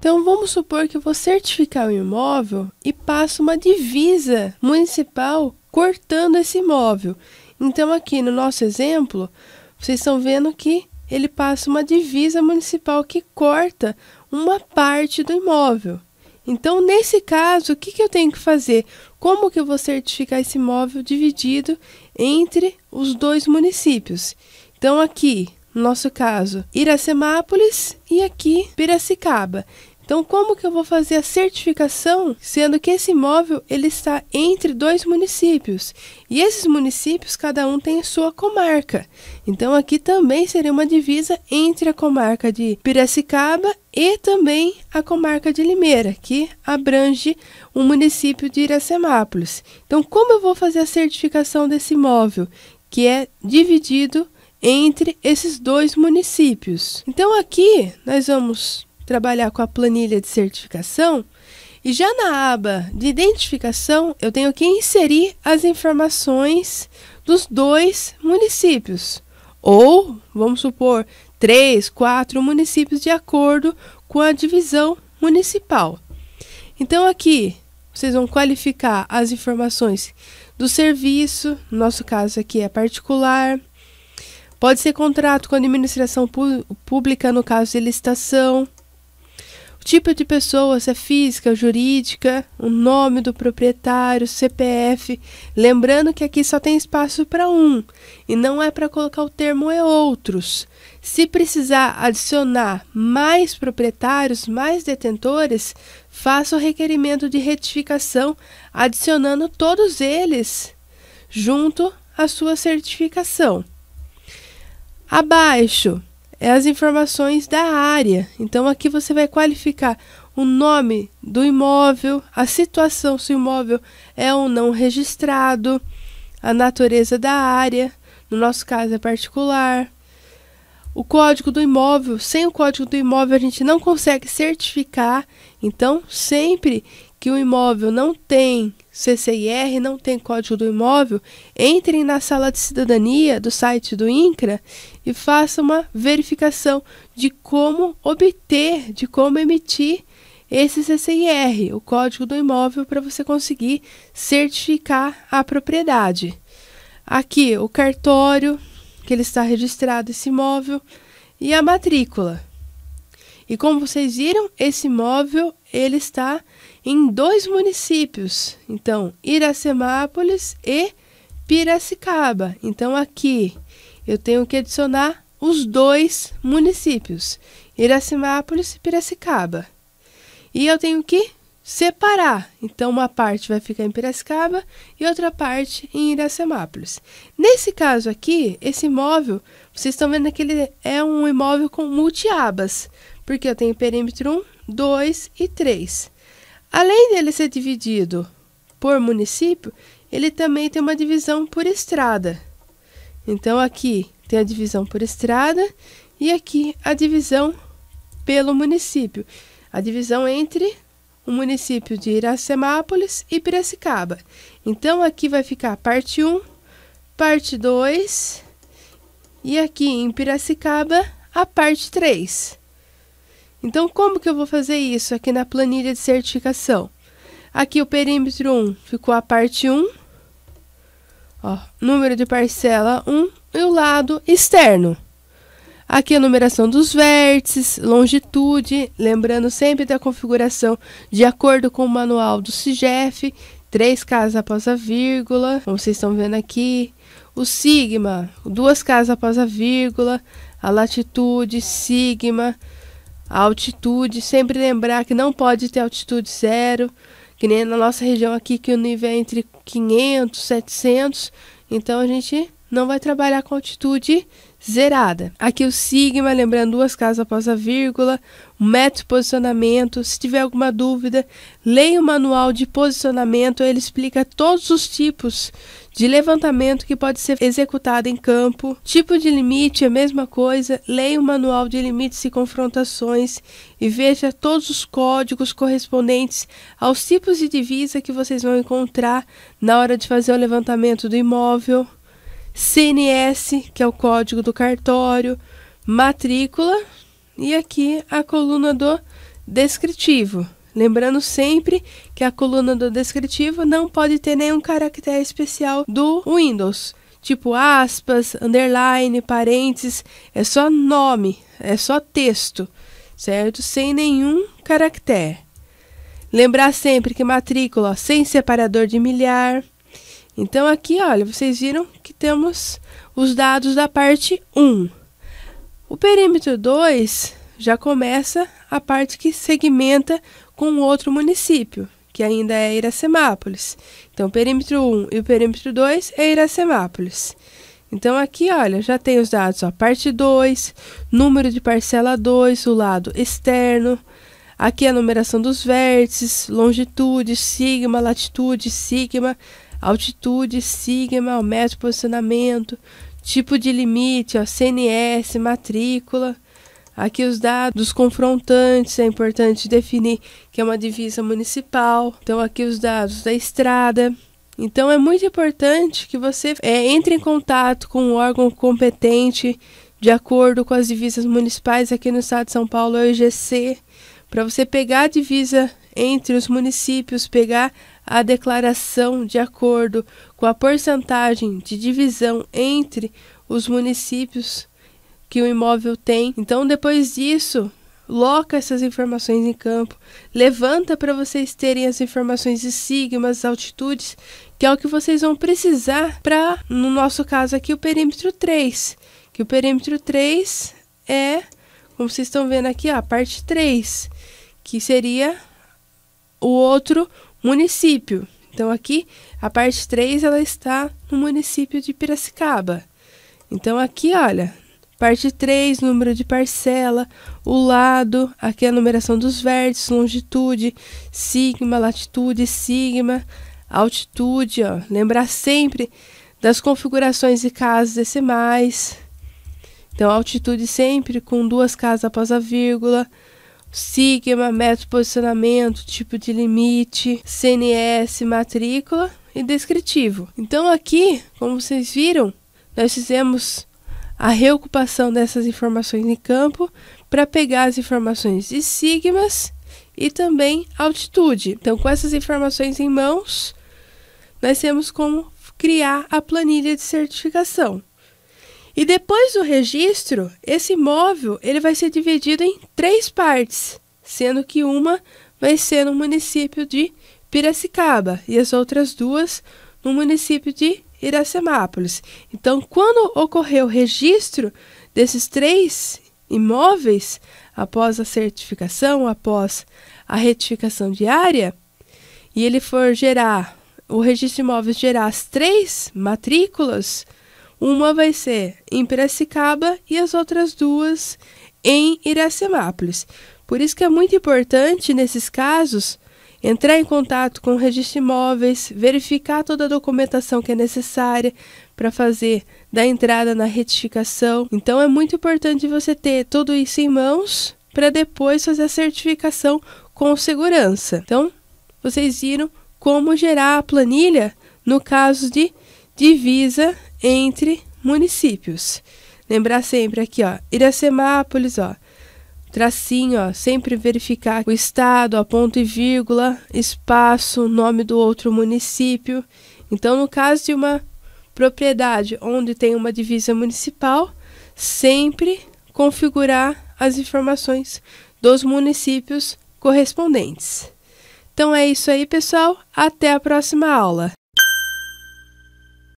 Então vamos supor que eu vou certificar o um imóvel e passo uma divisa municipal cortando esse imóvel. Então aqui no nosso exemplo, vocês estão vendo que ele passa uma divisa municipal que corta uma parte do imóvel. Então, nesse caso, o que, que eu tenho que fazer? Como que eu vou certificar esse imóvel dividido entre os dois municípios? Então, aqui, no nosso caso, Iracemápolis e aqui Piracicaba. Então, como que eu vou fazer a certificação, sendo que esse imóvel ele está entre dois municípios? E esses municípios, cada um tem sua comarca. Então, aqui também seria uma divisa entre a comarca de Piracicaba e também a comarca de Limeira, que abrange o município de Iracemápolis. Então, como eu vou fazer a certificação desse imóvel, que é dividido entre esses dois municípios? Então, aqui nós vamos trabalhar com a planilha de certificação e já na aba de identificação eu tenho que inserir as informações dos dois municípios ou, vamos supor, três, quatro municípios de acordo com a divisão municipal. Então aqui vocês vão qualificar as informações do serviço, no nosso caso aqui é particular, Pode ser contrato com a administração pública no caso de licitação, o tipo de pessoa, se é física, jurídica, o nome do proprietário, CPF. Lembrando que aqui só tem espaço para um e não é para colocar o termo é outros. Se precisar adicionar mais proprietários, mais detentores, faça o requerimento de retificação adicionando todos eles junto à sua certificação. Abaixo é as informações da área. Então aqui você vai qualificar o nome do imóvel, a situação se o imóvel é ou não registrado, a natureza da área, no nosso caso é particular, o código do imóvel. Sem o código do imóvel, a gente não consegue certificar. Então, sempre que o imóvel não tem CCIR, não tem código do imóvel, entrem na sala de cidadania do site do INCRA e façam uma verificação de como obter, de como emitir esse CCIR, o código do imóvel, para você conseguir certificar a propriedade. Aqui, o cartório que ele está registrado esse imóvel e a matrícula. E como vocês viram, esse imóvel ele está em dois municípios, então Iracemápolis e Piracicaba. Então aqui eu tenho que adicionar os dois municípios, Iracemápolis e Piracicaba. E eu tenho que separar. Então, uma parte vai ficar em Piracicaba e outra parte em Iracemápolis. Nesse caso aqui, esse imóvel, vocês estão vendo que ele é um imóvel com multiabas, porque eu tenho perímetro 1, 2 e 3. Além dele ser dividido por município, ele também tem uma divisão por estrada. Então, aqui tem a divisão por estrada e aqui a divisão pelo município. A divisão entre o município de Iracemápolis e Piracicaba. Então aqui vai ficar parte 1, parte 2 e aqui em Piracicaba a parte 3. Então como que eu vou fazer isso aqui na planilha de certificação? Aqui o perímetro 1 ficou a parte 1, ó, número de parcela 1 e o lado externo. Aqui é a numeração dos vértices, longitude, lembrando sempre da configuração de acordo com o manual do CIGEF, três casas após a vírgula, como vocês estão vendo aqui. O sigma, duas casas após a vírgula, a latitude, sigma, a altitude, sempre lembrar que não pode ter altitude zero, que nem na nossa região aqui, que o nível é entre 500, 700, então a gente não vai trabalhar com altitude zero zerada. Aqui o sigma, lembrando duas casas após a vírgula, o método de posicionamento. Se tiver alguma dúvida, leia o manual de posicionamento, ele explica todos os tipos de levantamento que pode ser executado em campo. Tipo de limite, a mesma coisa. Leia o manual de limites e confrontações e veja todos os códigos correspondentes aos tipos de divisa que vocês vão encontrar na hora de fazer o levantamento do imóvel. CNS, que é o código do cartório, matrícula e aqui a coluna do descritivo. Lembrando sempre que a coluna do descritivo não pode ter nenhum caractere especial do Windows, tipo aspas, underline, parênteses, é só nome, é só texto, certo? Sem nenhum caractere. Lembrar sempre que matrícula sem separador de milhar, então aqui, olha, vocês viram que temos os dados da parte 1. O perímetro 2 já começa a parte que segmenta com outro município, que ainda é Iracemápolis. Então, o perímetro 1 e o perímetro 2 é Iracemápolis. Então, aqui, olha, já tem os dados, ó, parte 2, número de parcela 2, o lado externo. Aqui a numeração dos vértices, longitude, sigma, latitude, sigma, altitude, sigma, o metro posicionamento, tipo de limite, ó, CNS, matrícula. Aqui os dados confrontantes, é importante definir que é uma divisa municipal. Então aqui os dados da estrada. Então é muito importante que você é, entre em contato com o um órgão competente de acordo com as divisas municipais aqui no estado de São Paulo, é o IGC, para você pegar a divisa entre os municípios, pegar a declaração de acordo com a porcentagem de divisão entre os municípios que o imóvel tem. Então, depois disso, loca essas informações em campo, levanta para vocês terem as informações de sigmas, altitudes, que é o que vocês vão precisar para, no nosso caso aqui, o perímetro 3. Que o perímetro 3 é, como vocês estão vendo aqui, ó, a parte 3, que seria o outro município. Então aqui a parte 3 ela está no município de Piracicaba. Então aqui, olha, parte 3, número de parcela, o lado, aqui é a numeração dos vértices, longitude, sigma, latitude, sigma, altitude, ó. Lembrar sempre das configurações de casas decimais. Então altitude sempre com duas casas após a vírgula sigma, método posicionamento, tipo de limite, CNS, matrícula e descritivo. Então aqui, como vocês viram, nós fizemos a reocupação dessas informações em campo para pegar as informações de sigmas e também altitude. Então, com essas informações em mãos, nós temos como criar a planilha de certificação. E depois do registro, esse imóvel ele vai ser dividido em três partes, sendo que uma vai ser no município de Piracicaba e as outras duas no município de Iracemápolis. Então, quando ocorrer o registro desses três imóveis, após a certificação, após a retificação diária, e ele for gerar, o registro de imóveis gerar as três matrículas, uma vai ser em Piracicaba e as outras duas em Iracemápolis. Por isso que é muito importante, nesses casos, entrar em contato com o registro de imóveis, verificar toda a documentação que é necessária para fazer da entrada na retificação. Então é muito importante você ter tudo isso em mãos para depois fazer a certificação com segurança. Então, vocês viram como gerar a planilha no caso de divisa entre municípios. Lembrar sempre aqui, ó, Iracemápolis, ó, tracinho, ó, sempre verificar o estado, a ponto e vírgula, espaço, nome do outro município. Então, no caso de uma propriedade onde tem uma divisa municipal, sempre configurar as informações dos municípios correspondentes. Então é isso aí, pessoal. Até a próxima aula.